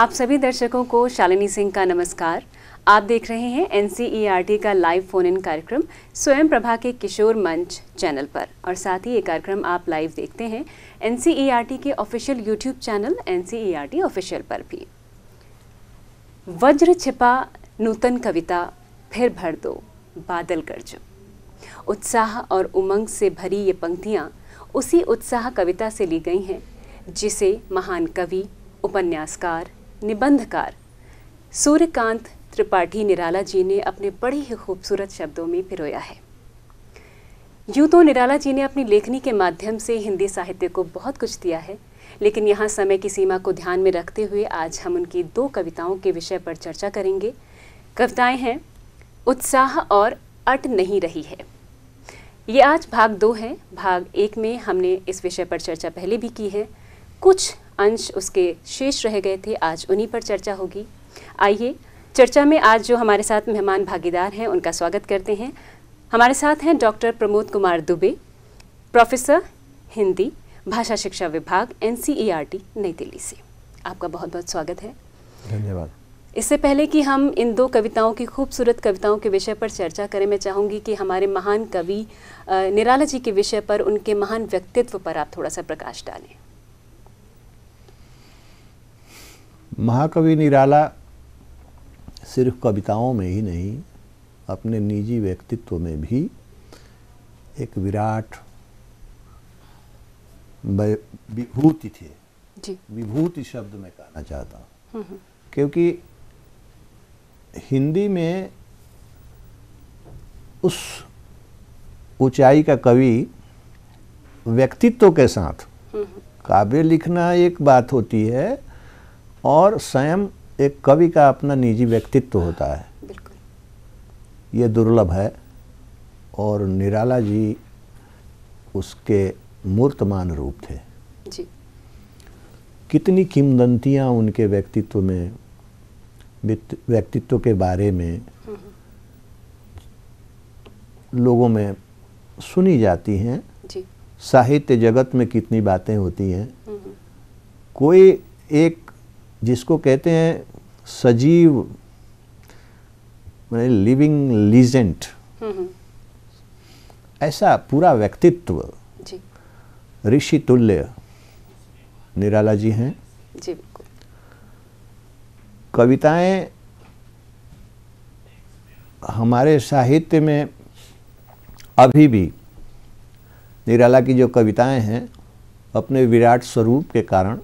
आप सभी दर्शकों को शालिनी सिंह का नमस्कार आप देख रहे हैं एन e का लाइव फोन इन कार्यक्रम स्वयं प्रभा के किशोर मंच चैनल पर और साथ ही ये कार्यक्रम आप लाइव देखते हैं एन e के official YouTube channel N official पर भी वज्र छिपा नूतन कविता फिर भर दो बादल गर्ज उत्साह और उमंग से भरी ये पंक्तियाँ उसी उत्साह कविता से ली गई हैं जिसे महान कवि उपन्यासकार निबंधकार सूर्यकांत त्रिपाठी निराला जी ने अपने बड़े ही खूबसूरत शब्दों में पिरोया है यूँ तो निराला जी ने अपनी लेखनी के माध्यम से हिंदी साहित्य को बहुत कुछ दिया है लेकिन यहाँ समय की सीमा को ध्यान में रखते हुए आज हम उनकी दो कविताओं के विषय पर चर्चा करेंगे कविताएं हैं उत्साह और अट नहीं रही है ये आज भाग दो है भाग एक में हमने इस विषय पर चर्चा पहले भी की है कुछ अंश उसके शेष रह गए थे आज उन्हीं पर चर्चा होगी आइए चर्चा में आज जो हमारे साथ मेहमान भागीदार हैं उनका स्वागत करते हैं हमारे साथ हैं डॉक्टर प्रमोद कुमार दुबे प्रोफेसर हिंदी भाषा शिक्षा विभाग एन नई दिल्ली से आपका बहुत बहुत स्वागत है धन्यवाद इससे पहले कि हम इन दो कविताओं की खूबसूरत कविताओं के विषय पर चर्चा करें मैं चाहूँगी कि हमारे महान कवि निराला जी के विषय पर उनके महान व्यक्तित्व पर आप थोड़ा सा प्रकाश डालें महाकवि निराला सिर्फ कविताओं में ही नहीं अपने निजी व्यक्तित्व में भी एक विराट विभूति थे विभूति शब्द में कहना चाहता हूँ हम्म, हम्म। क्योंकि हिंदी में उस ऊंचाई का कवि व्यक्तित्व के साथ हम्म, काव्य लिखना एक बात होती है और स्वयं एक कवि का अपना निजी व्यक्तित्व होता है ये दुर्लभ है और निराला जी उसके मूर्तमान रूप थे जी कितनी किमदंतियाँ उनके व्यक्तित्व में व्यक्तित्व के बारे में हम्म। लोगों में सुनी जाती हैं साहित्य जगत में कितनी बातें होती हैं हम्म। कोई एक जिसको कहते हैं सजीव मैंने लिविंग लीजेंट ऐसा पूरा व्यक्तित्व ऋषि तुल्य निराला जी हैं जी कविताएं हमारे साहित्य में अभी भी निराला की जो कविताएं हैं अपने विराट स्वरूप के कारण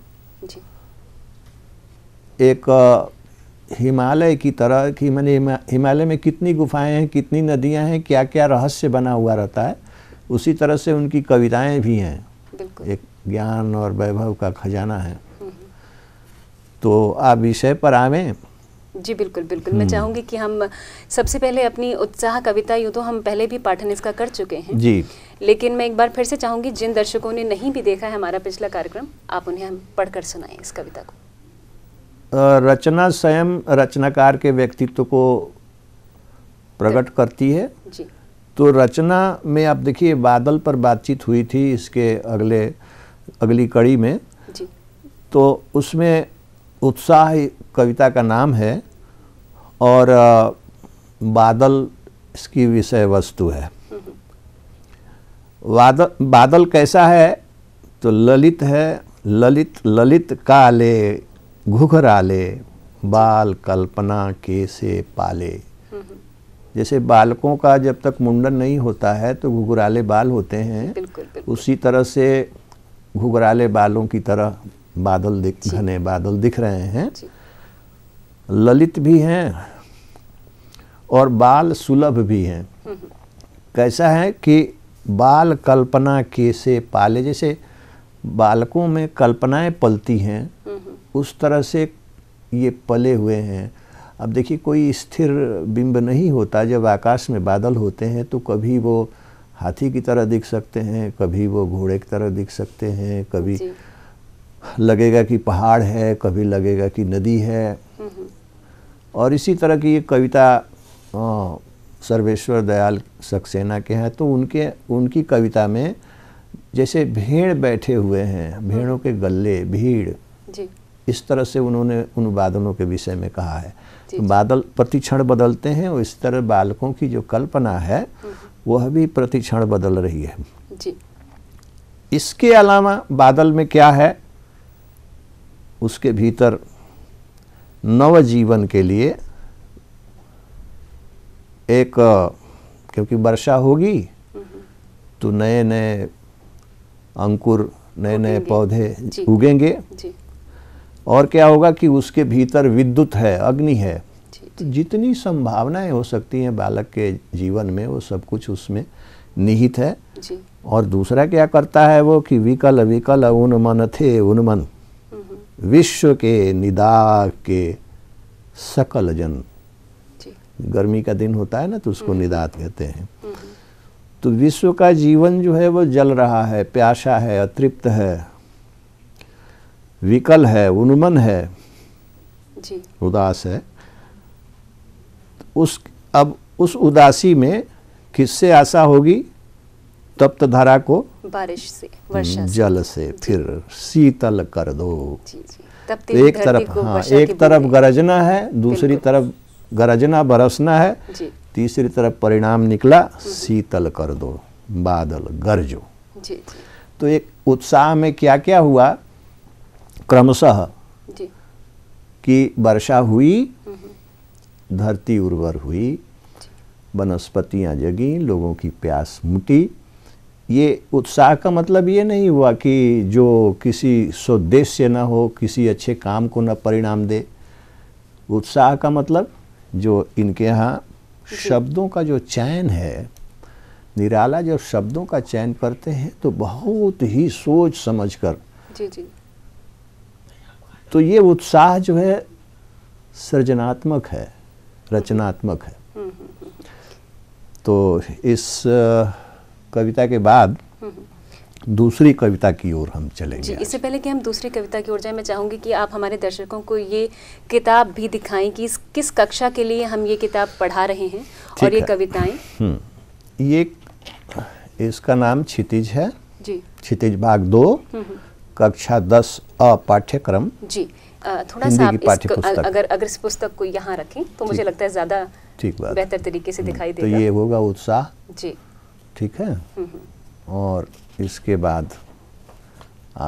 एक हिमालय की तरह कि मैंने हिमालय में कितनी गुफाएं हैं कितनी नदियां हैं क्या क्या रहस्य बना हुआ रहता है उसी तरह से उनकी कविताएं भी हैं एक ज्ञान और वैभव का खजाना है हम्म। तो आप विषय पर आवें जी बिल्कुल बिल्कुल मैं हम्म। चाहूंगी कि हम सबसे पहले अपनी उत्साह कविता यूँ तो हम पहले भी पाठन इसका कर चुके हैं जी लेकिन मैं एक बार फिर से चाहूँगी जिन दर्शकों ने नहीं भी देखा है हमारा पिछला कार्यक्रम आप उन्हें हम पढ़कर सुनाएं इस कविता को रचना स्वयं रचनाकार के व्यक्तित्व को प्रकट करती है जी। तो रचना में आप देखिए बादल पर बातचीत हुई थी इसके अगले अगली कड़ी में जी। तो उसमें उत्साह कविता का नाम है और बादल इसकी विषय वस्तु है बादल हम्म। बादल कैसा है तो ललित है ललित ललित काले घुघराले बाल कल्पना के से पाले हम्म। जैसे बालकों का जब तक मुंडन नहीं होता है तो घुघराले बाल होते हैं बिल्कुल, बिल्कुल। उसी तरह से घुघराले बालों की तरह बादल दिख घने बादल दिख रहे हैं ललित भी हैं और बाल सुलभ भी हैं हम्म। कैसा है कि बाल कल्पना के से पाले जैसे बालकों में कल्पनाएं पलती हैं उस तरह से ये पले हुए हैं अब देखिए कोई स्थिर बिंब नहीं होता जब आकाश में बादल होते हैं तो कभी वो हाथी की तरह दिख सकते हैं कभी वो घोड़े की तरह दिख सकते हैं कभी लगेगा कि पहाड़ है कभी लगेगा कि नदी है हम्म, हम्म। और इसी तरह की ये कविता सर्वेश्वर दयाल सक्सेना के हैं तो उनके उनकी कविता में जैसे भेड़ बैठे हुए हैं भेड़ों हम्म। के गले भीड़ जी इस तरह से उन्होंने उन बादलों के विषय में कहा है तो बादल प्रतिक्षण बदलते हैं और इस तरह बालकों की जो कल्पना है हम्म। वह भी प्रतिक्षण बदल रही है जी। इसके अलावा बादल में क्या है उसके भीतर नवजीवन के लिए एक क्योंकि वर्षा होगी हम्म। तो नए नए अंकुर नए नए पौधे उगेंगे जी। और क्या होगा कि उसके भीतर विद्युत है अग्नि है जितनी संभावनाएं हो सकती हैं बालक के जीवन में वो सब कुछ उसमें निहित है जी। और दूसरा क्या करता है वो कि विकल विकल उन्मन थे उन्मन हम्म। विश्व के निदा के सकल जन गर्मी का दिन होता है ना तो उसको हम्म। निदात कहते हैं हम्म। तो विश्व का जीवन जो है वो जल रहा है प्यासा है अतृप्त है विकल है उन्मन है जी। उदास है उस अब उस उदासी में किससे आशा होगी तप्त धारा को बारिश से वर्षा जल से फिर शीतल कर दो जी, जी। एक तरफ हाँ एक तरफ गरजना है दूसरी तरफ गरजना बरसना है तीसरी तरफ परिणाम निकला हम्म। शीतल कर दो बादल गरजो जी, जी। तो एक उत्साह में क्या क्या हुआ क्रमशः कि वर्षा हुई धरती उर्वर हुई वनस्पतियाँ जगी लोगों की प्यास मुटी ये उत्साह का मतलब ये नहीं हुआ कि जो किसी स्वदेश्य न हो किसी अच्छे काम को न परिणाम दे उत्साह का मतलब जो इनके यहाँ शब्दों का जो चयन है निराला जब शब्दों का चयन करते हैं तो बहुत ही सोच समझ कर तो ये उत्साह जो है सृजनात्मक है रचनात्मक है तो इस कविता के बाद दूसरी कविता की ओर हम चलेंगे जी इससे पहले कि हम दूसरी कविता की ओर जाएं मैं चाहूंगी कि आप हमारे दर्शकों को ये किताब भी दिखाएं कि इस किस कक्षा के लिए हम ये किताब पढ़ा रहे हैं और ये कविताएं हम्म, ये इसका नाम क्षितिज है जी क्षितिज भाग दो हम्म, हम्म। कक्षा दस अ पाठ्यक्रम जी थोड़ा सा आप इस अगर अगर इस पुस्तक को यहाँ रखें तो मुझे लगता है ज़्यादा ठीक बेहतर तरीके से हम्म, दिखाई तो देगा तो ये होगा उत्साह जी ठीक है हम्म, हम्म। और इसके बाद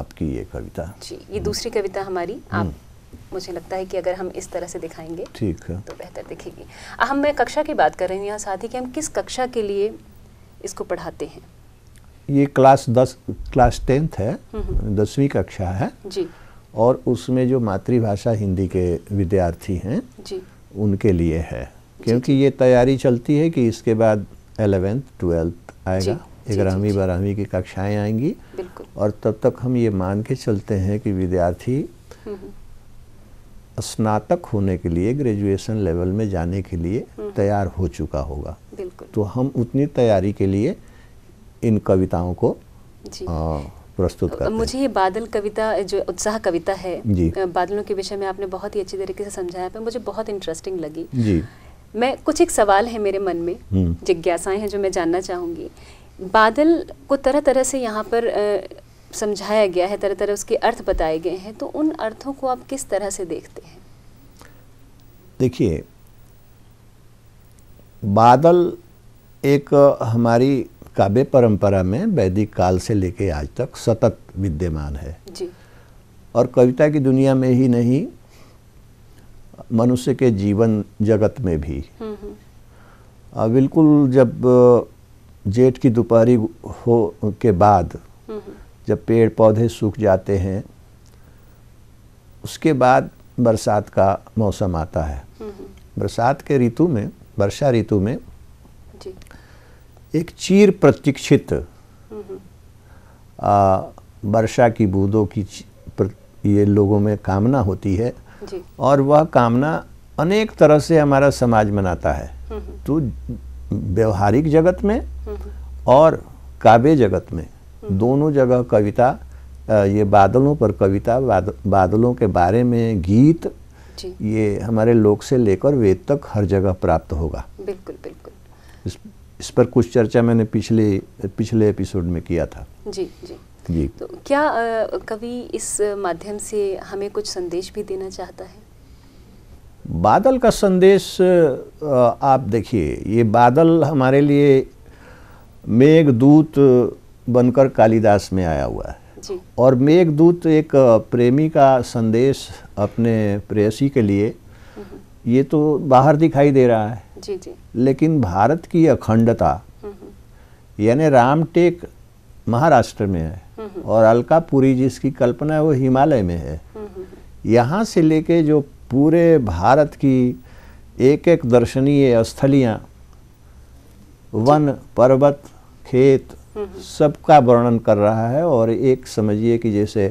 आपकी ये कविता जी ये दूसरी कविता हमारी आप मुझे लगता है कि अगर हम इस तरह से दिखाएंगे ठीक है तो बेहतर दिखेगी हम मैं कक्षा की बात कर रही हूँ यहाँ साथ ही कि हम किस कक्षा के लिए इसको पढ़ाते हैं ये क्लास दस क्लास टेंथ है दसवीं कक्षा है जी और उसमें जो मातृभाषा हिंदी के विद्यार्थी हैं उनके लिए है क्योंकि ये तैयारी चलती है कि इसके बाद एलेवेंथ ट्वेल्थ आएगा ग्यारहवीं बारहवीं की कक्षाएं आएंगी और तब तक हम ये मान के चलते हैं कि विद्यार्थी स्नातक होने के लिए ग्रेजुएशन लेवल में जाने के लिए तैयार हो चुका होगा तो हम उतनी तैयारी के लिए इन कविताओं को प्रस्तुत करते मुझे ये बादल कविता जो उत्साह कविता है बादलों के विषय में आपने बहुत ही अच्छी तरीके से समझाया पर मुझे बहुत इंटरेस्टिंग लगी जी मैं कुछ एक सवाल है मेरे मन में हम्म। जिज्ञासाएं हैं जो मैं जानना चाहूंगी बादल को तरह तरह से यहाँ पर समझाया गया है तरह तरह उसके अर्थ बताए गए हैं तो उन अर्थों को आप किस तरह से देखते हैं देखिए बादल एक हमारी काव्य परंपरा में वैदिक काल से लेके आज तक सतत विद्यमान है जी। और कविता की दुनिया में ही नहीं मनुष्य के जीवन जगत में भी हम्म, हम्म। बिल्कुल जब जेठ की दोपहरी हो के बाद हम्म, जब पेड़ पौधे सूख जाते हैं उसके बाद बरसात का मौसम आता है बरसात के ऋतु में वर्षा ऋतु में एक चीर प्रतीक्षित वर्षा की बूंदों की ये लोगों में कामना होती है और वह कामना अनेक तरह से हमारा समाज मनाता है हम्म, हम्म। तो व्यवहारिक जगत में हम्म, और काव्य जगत में दोनों जगह कविता ये बादलों पर कविता बाद, बादलों के बारे में गीत ये हमारे लोक से लेकर वेद तक हर जगह प्राप्त होगा बिल्कुल बिल्कुल इस पर कुछ चर्चा मैंने पिछले पिछले एपिसोड में किया था जी जी जी तो क्या कवि इस माध्यम से हमें कुछ संदेश भी देना चाहता है बादल का संदेश आप देखिए ये बादल हमारे लिए मेघ दूत बनकर कालिदास में आया हुआ है और मेघदूत एक प्रेमी का संदेश अपने प्रेयसी के लिए हम्म। ये तो बाहर दिखाई दे रहा है जी जी लेकिन भारत की अखंडता हम्म, हम्म। यानी रामटेक महाराष्ट्र में है हम्म, और अलकापुरी जिसकी कल्पना है वो हिमालय में है यहाँ से लेके जो पूरे भारत की एक एक दर्शनीय स्थलियाँ वन पर्वत खेत सबका वर्णन कर रहा है और एक समझिए कि जैसे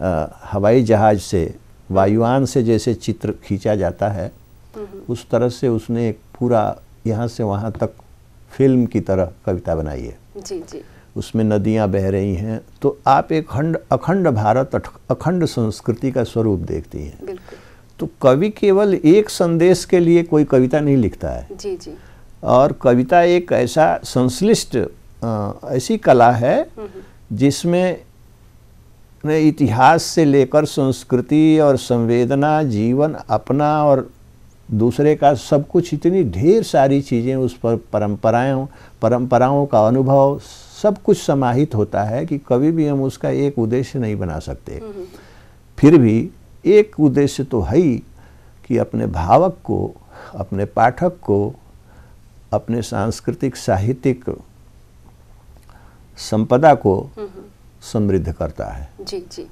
आ, हवाई जहाज़ से वायुयान से जैसे चित्र खींचा जाता है उस तरह से उसने एक पूरा यहाँ से वहाँ तक फिल्म की तरह कविता बनाई है जी जी उसमें नदियाँ बह रही हैं तो आप एक खंड अखंड भारत अखंड संस्कृति का स्वरूप देखती हैं तो कवि केवल एक संदेश के लिए कोई कविता नहीं लिखता है जी जी और कविता एक ऐसा संश्लिष्ट ऐसी कला है हम्म, हम्म। जिसमें इतिहास से लेकर संस्कृति और संवेदना जीवन अपना और दूसरे का सब कुछ इतनी ढेर सारी चीज़ें उस पर परंपराएं परंपराओं का अनुभव सब कुछ समाहित होता है कि कभी भी हम उसका एक उद्देश्य नहीं बना सकते हम्म, हम्म। फिर भी एक उद्देश्य तो है ही कि अपने भावक को अपने पाठक को अपने सांस्कृतिक साहित्यिक संपदा को हम्म, समृद्ध करता है जी जी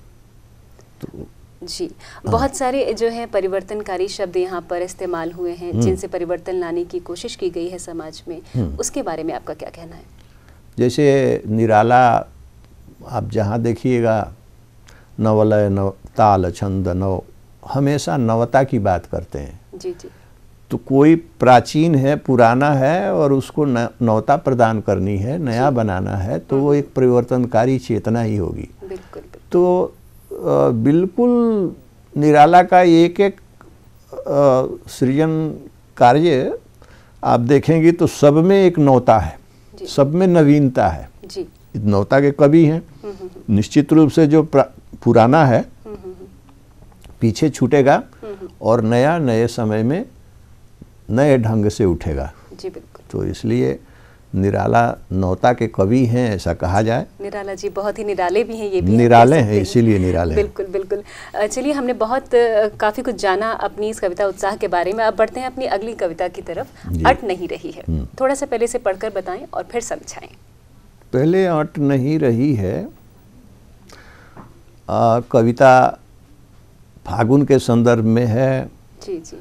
तो जी हाँ। बहुत सारे जो है परिवर्तनकारी शब्द यहाँ पर इस्तेमाल हुए हैं हम्म। जिनसे परिवर्तन लाने की कोशिश की गई है समाज में हम्म। उसके बारे में आपका क्या कहना है जैसे निराला आप जहाँ देखिएगा नवलय नव ताल छंद नव हमेशा नवता की बात करते हैं जी जी तो कोई प्राचीन है पुराना है और उसको नवता प्रदान करनी है नया बनाना है तो हाँ। वो एक परिवर्तनकारी चेतना ही होगी बिल्कुल, बिल्कुल। तो बिल्कुल निराला का एक एक सृजन कार्य आप देखेंगे तो सब में एक नौता है सब में नवीनता है नौता के कवि हैं हम्म, हम्म, हम्म। निश्चित रूप से जो पुराना है पीछे छूटेगा और नया नए समय में नए ढंग से उठेगा जी बिल्कुल तो इसलिए निराला नौता के कवि हैं ऐसा कहा जाए निराला जी बहुत ही निराले भी हैं ये भी निराले हैं है, इसीलिए निराले बिल्कुल बिल्कुल चलिए हमने बहुत काफ़ी कुछ जाना अपनी इस कविता उत्साह के बारे में अब बढ़ते हैं अपनी अगली कविता की तरफ अट नहीं रही है हम्म। थोड़ा सा पहले से पढ़कर बताएं और फिर समझाएं पहले अट नहीं रही है आ, कविता फागुन के संदर्भ में है जी जी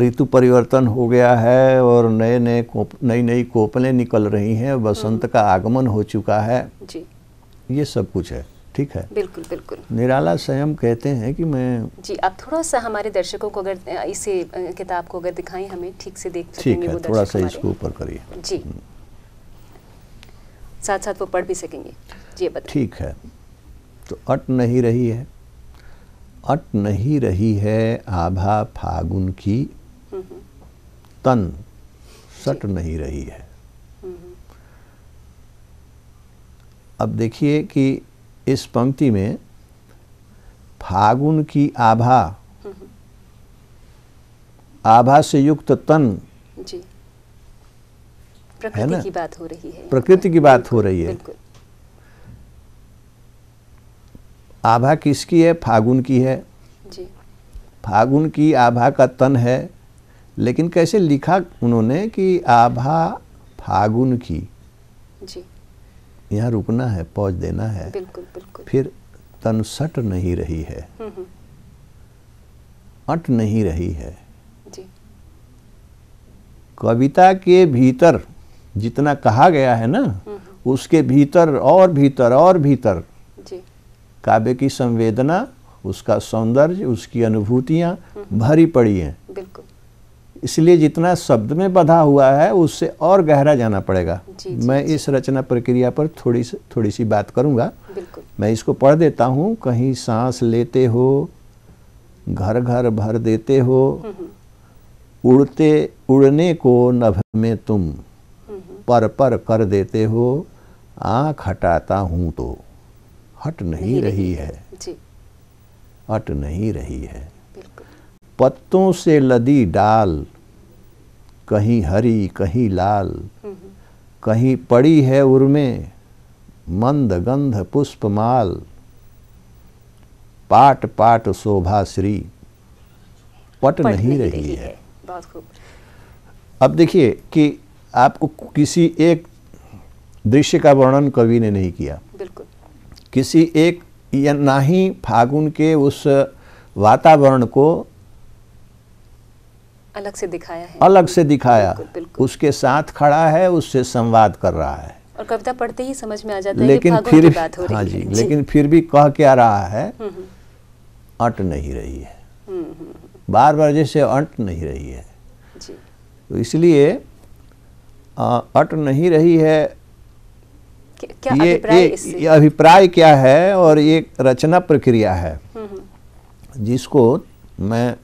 ऋतु परिवर्तन हो गया है और नए नए कोप नई नई कोपलें निकल रही हैं बसंत हम्म। का आगमन हो चुका है जी ये सब कुछ है ठीक है बिल्कुल बिल्कुल निराला स्वयं कहते हैं कि मैं जी आप थोड़ा सा हमारे दर्शकों को अगर इसे किताब को अगर दिखाएं हमें ठीक से देख ठीक है थोड़ा सा इसको ऊपर करिए जी हम्म। साथ साथ वो पढ़ भी सकेंगे जी ठीक है तो अट नहीं रही है अट नहीं रही है आभा फागुन की तन सट नहीं रही है हम्म। अब देखिए कि इस पंक्ति में फागुन की आभा हम्म। आभा से युक्त तन जी प्रकृति की बात हो रही है प्रकृति की बात हो रही है आभा किसकी है फागुन की है जी फागुन की आभा का तन है लेकिन कैसे लिखा उन्होंने कि आभा फागुन की जी यहाँ रुकना है पौज देना है बिल्कुल बिल्कुल फिर तन सट नहीं रही है हम्म, हम्म। अट नहीं रही है जी। कविता के भीतर जितना कहा गया है ना हम्म, उसके भीतर और भीतर और भीतर काबे की संवेदना उसका सौंदर्य उसकी अनुभूतियाँ भरी पड़ी हैं इसलिए जितना शब्द में बधा हुआ है उससे और गहरा जाना पड़ेगा जी, जी, मैं इस रचना प्रक्रिया पर थोड़ी सी थोड़ी सी बात करूंगा मैं इसको पढ़ देता हूँ कहीं सांस लेते हो घर घर भर देते हो हम्म, हम्म। उड़ते उड़ने को नभ में तुम हम्म, पर पर कर देते हो आँख हटाता हूँ तो हट नहीं रही है हट नहीं रही है पत्तों से लदी डाल कहीं हरी कहीं लाल हम्म, हम्म। कहीं पड़ी है उर्मे मंद गंध पुष्पमाल पाट पाट शोभा श्री पट नहीं रही, रही है, है। अब देखिए कि आपको किसी एक दृश्य का वर्णन कवि ने नहीं किया बिल्कुल किसी एक या ना ही फागुन के उस वातावरण को अलग से दिखाया है अलग से दिखाया बिल्कुल, बिल्कुल। उसके साथ खड़ा है उससे संवाद कर रहा है और कविता पढ़ते ही समझ में आ जाता लेकिन है कि फिर बात हो रही हाँ जी, जी लेकिन फिर भी कह क्या रहा है हम्म, हम्म। अट नहीं रही है हम्म, बार बार जैसे अंट नहीं रही है जी। तो इसलिए अट नहीं रही है क्या ये अभिप्राय ये अभिप्राय क्या है और ये रचना प्रक्रिया है हम्म, हम्म। जिसको मैं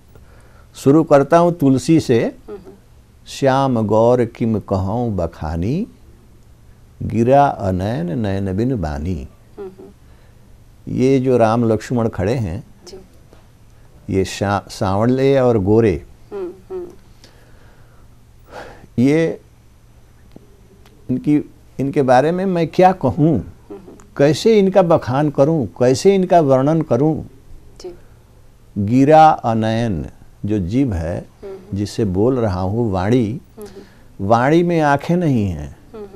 शुरू करता हूँ तुलसी से हम्म, श्याम गौर किम कहूँ बखानी गिरा अनैन नयन बिन बानी ये जो राम लक्ष्मण खड़े हैं ये शा, सांवले और गोरे ये इनकी इनके बारे में मैं क्या कहूँ कैसे इनका बखान करूँ कैसे इनका वर्णन करूँ गिरा अनयन जो जीव है हम्म। जिसे बोल रहा हूँ वाणी हम्म। वाणी में आंखें नहीं हैं हम्म,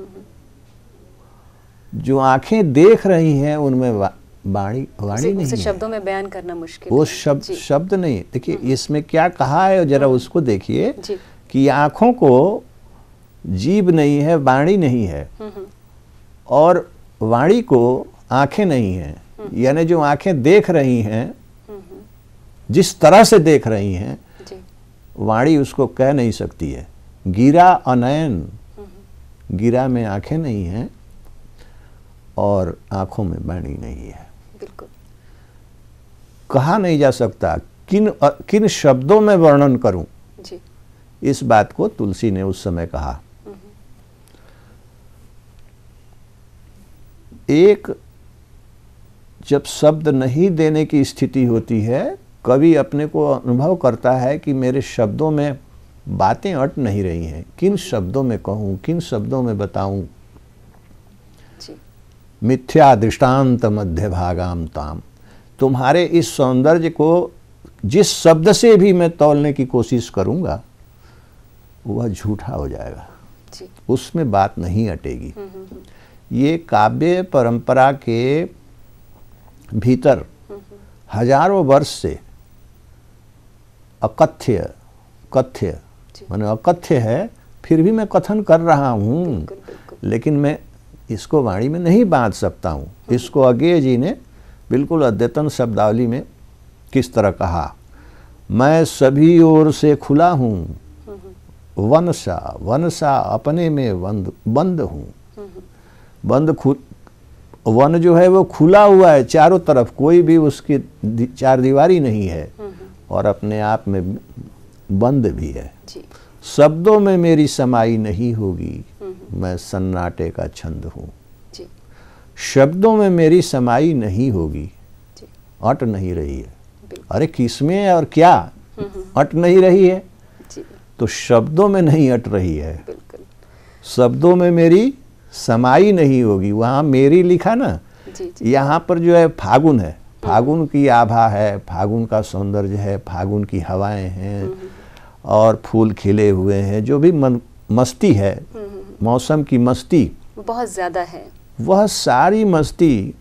जो आंखें देख रही हैं उनमें वाणी वाणी नहीं शब्दों में बयान करना मुश्किल वो शब्द शब्द नहीं देखिए इसमें क्या कहा है जरा उसको देखिए कि आंखों को जीव नहीं है वाणी नहीं है और वाणी को आंखें नहीं है हम्म। यानी जो आंखें देख रही हैं जिस तरह से देख रही हैं वाणी उसको कह नहीं सकती है गिरा अनयन गिरा में आंखें नहीं हैं और आंखों में वाणी नहीं है कहा नहीं जा सकता किन किन शब्दों में वर्णन करूं जी। इस बात को तुलसी ने उस समय कहा एक जब शब्द नहीं देने की स्थिति होती है कवि अपने को अनुभव करता है कि मेरे शब्दों में बातें अट नहीं रही हैं किन शब्दों में कहूँ किन शब्दों में बताऊँ मिथ्या दृष्टांत मध्य भागाम ताम तुम्हारे इस सौंदर्य को जिस शब्द से भी मैं तोलने की कोशिश करूँगा वह झूठा हो जाएगा उसमें बात नहीं अटेगी हम्म, हम्म, हम्म। ये काव्य परंपरा के भीतर हजारों वर्ष से अकथ्य कथ्य मैंने अकथ्य है फिर भी मैं कथन कर रहा हूँ लेकिन मैं इसको वाणी में नहीं बांध सकता हूँ हम्म। इसको अज्ञेय जी ने बिल्कुल अद्यतन शब्दावली में किस तरह कहा मैं सभी ओर से खुला हूँ हम्म, हम्म। वन सा अपने में बंद बंद हूँ बंद खुद वन जो है वो खुला हुआ है चारों तरफ कोई भी उसकी दि, चार दीवारी नहीं है और अपने आप में बंद भी है शब्दों में मेरी समाई नहीं होगी मैं सन्नाटे का छंद हूँ शब्दों में मेरी समाई नहीं होगी अट नहीं रही है अरे किसमें और क्या अट नहीं रही है तो शब्दों में नहीं अट रही है शब्दों में मेरी समाई नहीं होगी वहाँ मेरी लिखा ना यहाँ पर जो है फागुन है हम्म। फागुन की आभा है फागुन का सौंदर्य है फागुन की हवाएं हैं हम्म। और फूल खिले हुए हैं जो भी मन मस्ती है हम्म, मौसम की मस्ती बहुत ज़्यादा है वह सारी मस्ती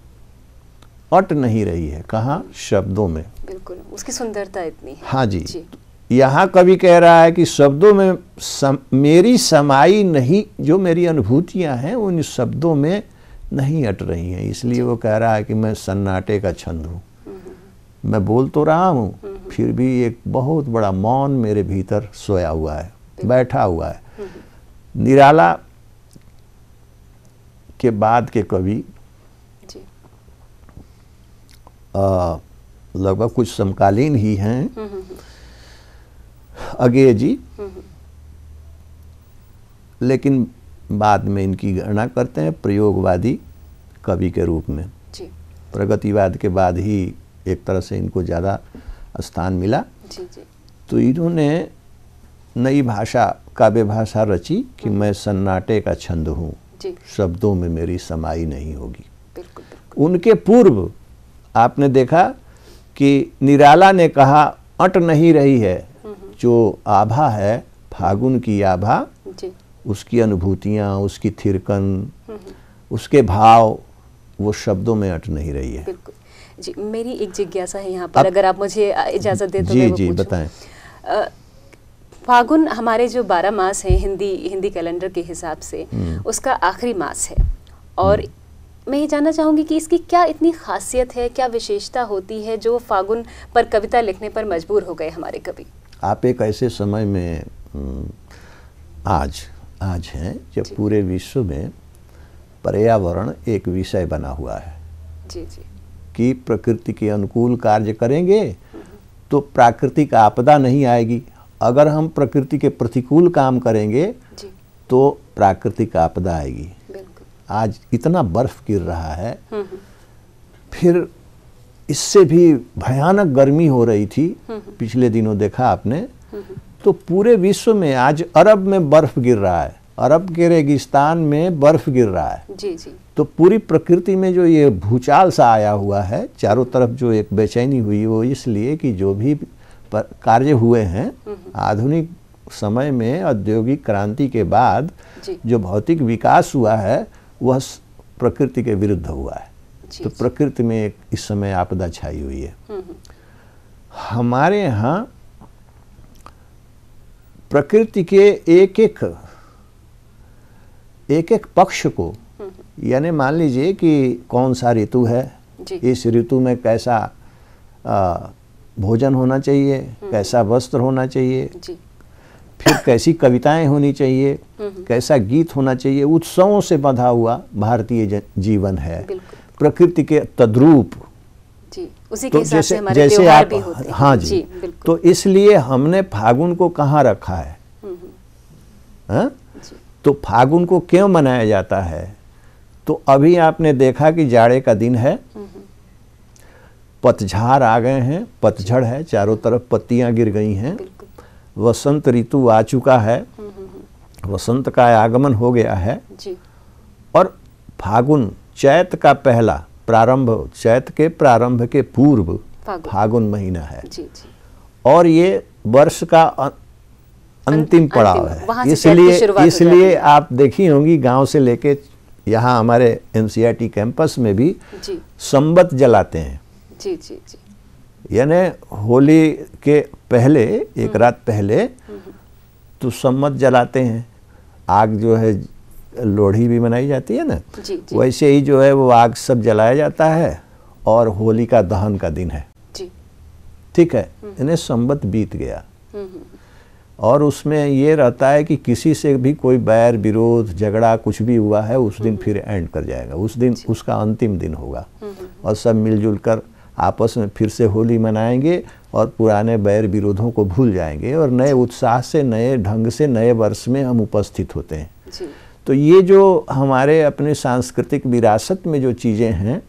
अट नहीं रही है कहाँ शब्दों में बिल्कुल उसकी सुंदरता इतनी है हाँ जी, जी। यहाँ कवि कह रहा है कि शब्दों में सम, मेरी समाई नहीं जो मेरी अनुभूतियाँ हैं उन शब्दों में नहीं अट रही हैं इसलिए वो कह रहा है कि मैं सन्नाटे का छंद हूँ मैं बोल तो रहा हूँ फिर भी एक बहुत बड़ा मौन मेरे भीतर सोया हुआ है बैठा हुआ है निराला के बाद के कवि लगभग कुछ समकालीन ही हैं हम्म, हम्म, हम्म। अगे जी हम्म, हम्म। लेकिन बाद में इनकी गणना करते हैं प्रयोगवादी कवि के रूप में प्रगतिवाद के बाद ही एक तरह से इनको ज़्यादा स्थान मिला जी जी। तो इन्होंने नई भाषा काव्य भाषा रची कि हम्म। मैं सन्नाटे का छंद हूँ शब्दों में मेरी समाई नहीं होगी बिल्कुल। उनके पूर्व आपने देखा कि निराला ने कहा अट नहीं रही है जो आभा है फागुन की आभा उसकी अनुभूतियाँ उसकी थिरकन हम्म, हम्म। उसके भाव वो शब्दों में अट नहीं रही है जी मेरी एक जिज्ञासा है यहाँ पर अगर आप मुझे इजाज़त दे तो जी मैं जी बताएं फागुन हमारे जो बारह मास हैं हिंदी हिंदी कैलेंडर के हिसाब से हम्म। उसका आखिरी मास है और मैं ये जानना चाहूंगी कि इसकी क्या इतनी खासियत है क्या विशेषता होती है जो फागुन पर कविता लिखने पर मजबूर हो गए हमारे कवि आप एक ऐसे समय में हम्म, आज आज हैं जब पूरे विश्व में पर्यावरण एक विषय बना हुआ है जी जी कि प्रकृति के अनुकूल कार्य करेंगे हम्म। तो प्राकृतिक आपदा नहीं आएगी अगर हम प्रकृति के प्रतिकूल काम करेंगे तो प्राकृतिक आपदा आएगी आज इतना बर्फ गिर रहा है हम्म, फिर इससे भी भयानक गर्मी हो रही थी हम्म, हम्म। पिछले दिनों देखा आपने हम्म, तो पूरे विश्व में आज अरब में बर्फ गिर रहा है अरब के रेगिस्तान में बर्फ गिर रहा है जी जी तो पूरी प्रकृति में जो ये भूचाल सा आया हुआ है चारों तरफ जो एक बेचैनी हुई वो इसलिए कि जो भी कार्य हुए हैं आधुनिक समय में औद्योगिक क्रांति के बाद जो भौतिक विकास हुआ है वह प्रकृति के विरुद्ध हुआ है तो प्रकृति में एक इस समय आपदा छाई हुई है हम्म, हम्म। हमारे यहाँ प्रकृति के एक एक एक एक पक्ष को हम्म, यानी मान लीजिए कि कौन सा ऋतु है इस ऋतु में कैसा आ, भोजन होना चाहिए कैसा वस्त्र होना चाहिए फिर कैसी कविताएं होनी चाहिए कैसा गीत होना चाहिए उत्सवों से बंधा हुआ भारतीय जीवन है प्रकृति के तद्रूप उसी तो के जैसे हमारे जैसे आप भी होते हाँ जी, जी तो इसलिए हमने फागुन को कहाँ रखा है हम्म, हम्म। हाँ? जी। तो फागुन को क्यों मनाया जाता है तो अभी आपने देखा कि जाड़े का दिन है हम्म, पतझार आ गए हैं पतझड़ है चारों तरफ पत्तियां गिर गई हैं वसंत ऋतु आ चुका है वसंत का आगमन हो गया है और फागुन चैत का पहला प्रारंभ चैत के प्रारंभ के पूर्व फागुन महीना है जी, जी। और ये वर्ष का अंतिम पड़ाव है इसलिए इसलिए आप देखी होंगी गांव से लेके यहाँ हमारे एनसीईआरटी कैंपस में भी संबत जलाते हैं जी जी जी यानी होली के पहले एक हम्म। रात पहले हम्म। तो संबत जलाते हैं आग जो है लोढ़ी भी मनाई जाती है ना जी, जी। वैसे ही जो है वो आग सब जलाया जाता है और होली का दहन का दिन है ठीक है हम्म। इन्हें संबत बीत गया हम्म, हम्म। और उसमें ये रहता है कि किसी से भी कोई बैर विरोध झगड़ा कुछ भी हुआ है उस दिन फिर एंड कर जाएगा उस दिन उसका अंतिम दिन होगा और सब मिलजुल कर आपस में फिर से होली मनाएंगे और पुराने बैर विरोधों को भूल जाएंगे और नए उत्साह से नए ढंग से नए वर्ष में हम उपस्थित होते हैं तो ये जो हमारे अपने सांस्कृतिक विरासत में जो चीज़ें हैं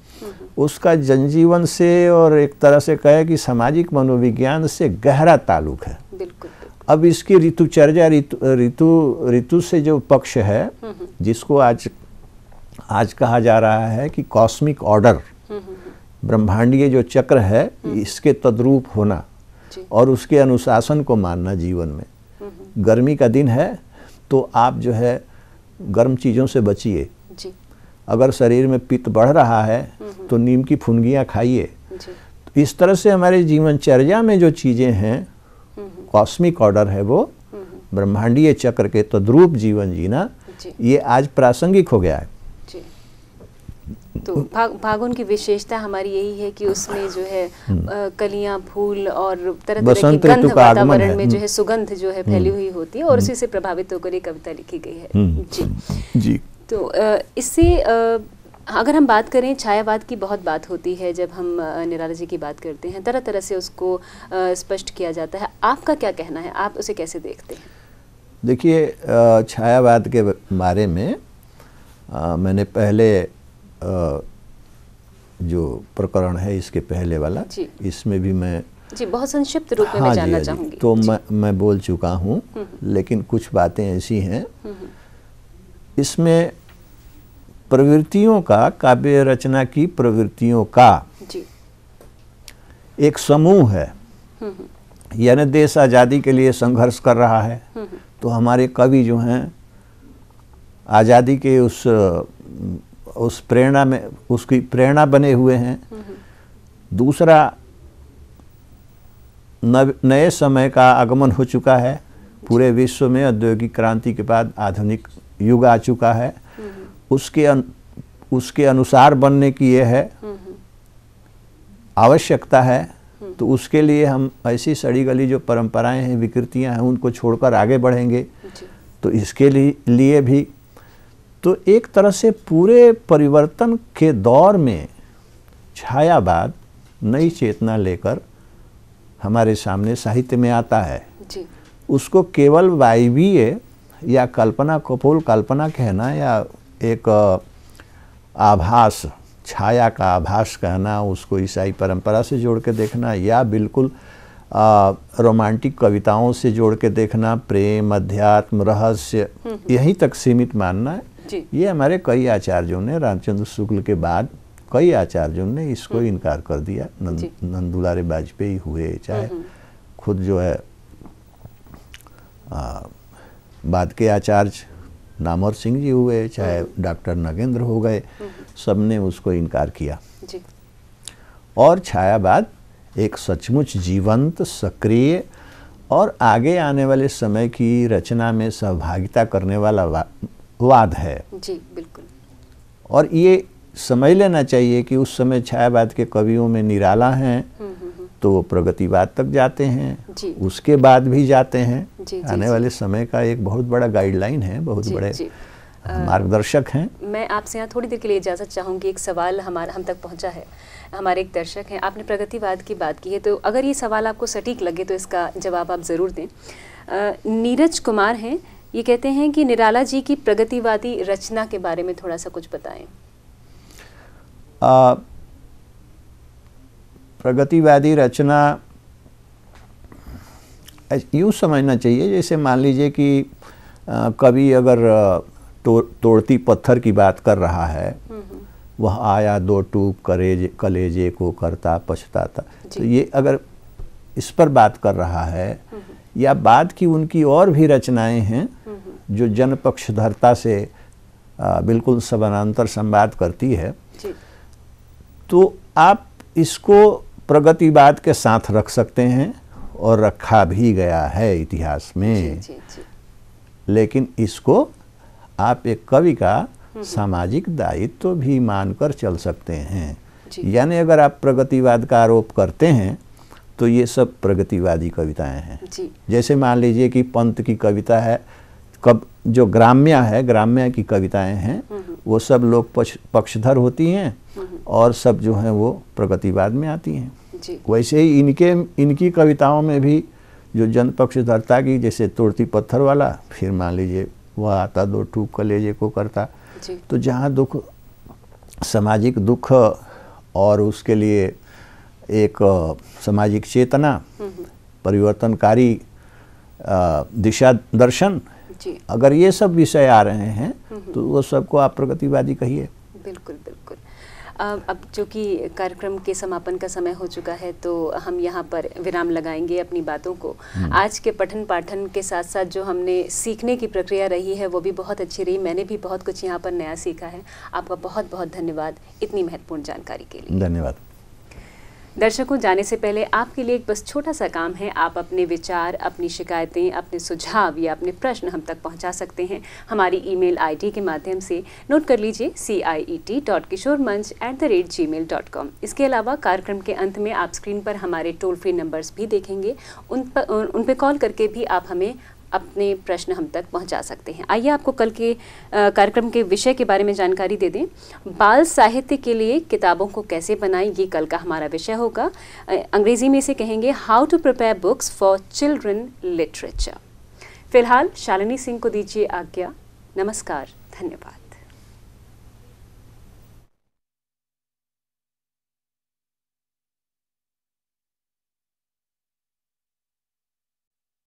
उसका जनजीवन से और एक तरह से कहे कि सामाजिक मनोविज्ञान से गहरा ताल्लुक है बिल्कुल अब इसकी ऋतुचर्या ऋतु ऋतु ऋतु से जो पक्ष है हम्म, हम्म। जिसको आज आज कहा जा रहा है कि कॉस्मिक ऑर्डर हम्म, ब्रह्मांडीय जो चक्र है इसके तद्रूप होना और उसके अनुशासन को मानना जीवन में गर्मी का दिन है तो आप जो है गर्म चीज़ों से बचिए अगर शरीर में पित्त बढ़ रहा है तो नीम की फुनगियाँ खाइए तो इस तरह से हमारे जीवनचर्या में जो चीज़ें हैं कॉस्मिक ऑर्डर है वो ब्रह्मांडीय चक्र के तद्रूप जीवन जीना ये आज प्रासंगिक हो गया है तो भा, भागुन की विशेषता हमारी यही है कि उसमें जो है हम्म। कलिया फूल और तरह तरह की गंध वातावरण में जो है हम्म। सुगंध जो है फैली हम्म। हुई होती है और उसी से प्रभावित होकर ये कविता लिखी गई है जी जी तो इससे अगर हम बात करें छायावाद की बहुत बात होती है जब हम निराला जी की बात करते हैं तरह तरह से उसको स्पष्ट किया जाता है आपका क्या कहना है आप उसे कैसे देखते हैं देखिए छायावाद के बारे में आ, मैंने पहले जो प्रकरण है इसके पहले वाला इसमें भी मैं जी बहुत संक्षिप्त रूप में हाँ मैं जानना हाँ चाहूँगी तो मैं मैं बोल चुका हूँ हम्म, हम्म। लेकिन कुछ बातें ऐसी हैं हम्म, इसमें प्रवृत्तियों का काव्य रचना की प्रवृत्तियों का जी। एक समूह है यानी देश आज़ादी के लिए संघर्ष कर रहा है तो हमारे कवि जो हैं आज़ादी के उस उस प्रेरणा में उसकी प्रेरणा बने हुए हैं दूसरा नए समय का आगमन हो चुका है पूरे विश्व में औद्योगिक क्रांति के बाद आधुनिक युग आ चुका है उसके अन, उसके अनुसार बनने की यह है आवश्यकता है तो उसके लिए हम ऐसी सड़ी गली जो परंपराएं हैं विकृतियां हैं उनको छोड़कर आगे बढ़ेंगे तो इसके लिए, लिए भी तो एक तरह से पूरे परिवर्तन के दौर में छायावाद नई चेतना लेकर हमारे सामने साहित्य में आता है जी। उसको केवल वायवीय या कल्पना कपोल कल्पना कहना या एक आभास छाया का आभास कहना उसको ईसाई परंपरा से जोड़ के देखना या बिल्कुल रोमांटिक कविताओं से जोड़ के देखना प्रेम अध्यात्म रहस्य हम्म, हम्म। यहीं तक सीमित मानना ये हमारे कई आचार्यों ने रामचंद्र शुक्ल के बाद कई आचार्यों ने इसको हम्म। इनकार कर दिया नं, नंदुलारे वाजपेयी हुए चाहे हम्म, हम्म। खुद जो है आ, बाद के आचार्य नामवर सिंह जी हुए चाहे डॉक्टर नगेंद्र हो गए सबने उसको इनकार किया जी। और छायावाद एक सचमुच जीवंत सक्रिय और आगे आने वाले समय की रचना में सहभागिता करने वाला वाद है जी बिल्कुल और ये समझ लेना चाहिए कि उस समय छायावाद के कवियों में निराला हैं हम्म, हम्म, हम्म। तो वो प्रगतिवाद तक जाते हैं जी। उसके बाद भी जाते हैं जी, आने जी, वाले समय का एक बहुत बड़ा गाइडलाइन है बहुत जी, बड़े मार्गदर्शक हैं मैं आपसे यहाँ थोड़ी देर के लिए इजाज़त चाहूँगी एक सवाल हमारा हम तक पहुँचा है हमारे एक दर्शक हैं आपने प्रगतिवाद की बात की है तो अगर ये सवाल आपको सटीक लगे तो इसका जवाब आप ज़रूर दें नीरज कुमार हैं ये कहते हैं कि निराला जी की प्रगतिवादी रचना के बारे में थोड़ा सा कुछ बताएं आ, प्रगतिवादी रचना यूँ समझना चाहिए जैसे मान लीजिए कि कभी अगर तो, तोड़ती पत्थर की बात कर रहा है वह आया दो टूक करे कलेजे को करता पछताता तो ये अगर इस पर बात कर रहा है या बाद की उनकी और भी रचनाएं हैं जो जन पक्षधरता से आ, बिल्कुल समानांतर संवाद करती है तो आप इसको प्रगतिवाद के साथ रख सकते हैं और रखा भी गया है इतिहास में जी, जी, जी। लेकिन इसको आप एक कवि का हम्म। सामाजिक दायित्व तो भी मानकर चल सकते हैं यानी अगर आप प्रगतिवाद का आरोप करते हैं तो ये सब प्रगतिवादी कविताएं हैं जैसे मान लीजिए कि पंत की कविता है कब जो ग्राम्या है ग्राम्य की कविताएं हैं हम्म। वो सब लोग पक्ष पक्षधर होती हैं हम्म। और सब जो हैं वो प्रगतिवाद में आती हैं वैसे ही इनके इनकी कविताओं में भी जो जन पक्षधरता की जैसे तोड़ती पत्थर वाला फिर मान लीजिए वह आता दो टूक कलेजे को करता तो जहाँ दुख सामाजिक दुख और उसके लिए एक सामाजिक चेतना हम्म। परिवर्तनकारी दिशा दर्शन अगर ये सब विषय आ रहे हैं हम्म। तो वो सबको आप प्रगतिवादी कहिए बिल्कुल बिल्कुल अब चूँकि कार्यक्रम के समापन का समय हो चुका है तो हम यहाँ पर विराम लगाएंगे अपनी बातों को हम्म। आज के पठन पाठन के साथ साथ जो हमने सीखने की प्रक्रिया रही है वो भी बहुत अच्छी रही मैंने भी बहुत कुछ यहाँ पर नया सीखा है आपका बहुत बहुत धन्यवाद इतनी महत्वपूर्ण जानकारी के लिए धन्यवाद दर्शकों जाने से पहले आपके लिए एक बस छोटा सा काम है आप अपने विचार अपनी शिकायतें अपने सुझाव या अपने प्रश्न हम तक पहुंचा सकते हैं हमारी ईमेल आईडी के माध्यम से नोट कर लीजिए सी आई E T dot Kishore Manch at the rate Gmail dot com इसके अलावा कार्यक्रम के अंत में आप स्क्रीन पर हमारे टोल फ्री नंबर्स भी देखेंगे उन पर उन पर कॉल करके भी आप हमें अपने प्रश्न हम तक पहुंचा सकते हैं आइए आपको कल के कार्यक्रम के विषय के बारे में जानकारी दे दें बाल साहित्य के लिए किताबों को कैसे बनाएं ये कल का हमारा विषय होगा अंग्रेजी में इसे कहेंगे how to prepare books for children literature फिलहाल शालिनी सिंह को दीजिए आज्ञा नमस्कार धन्यवाद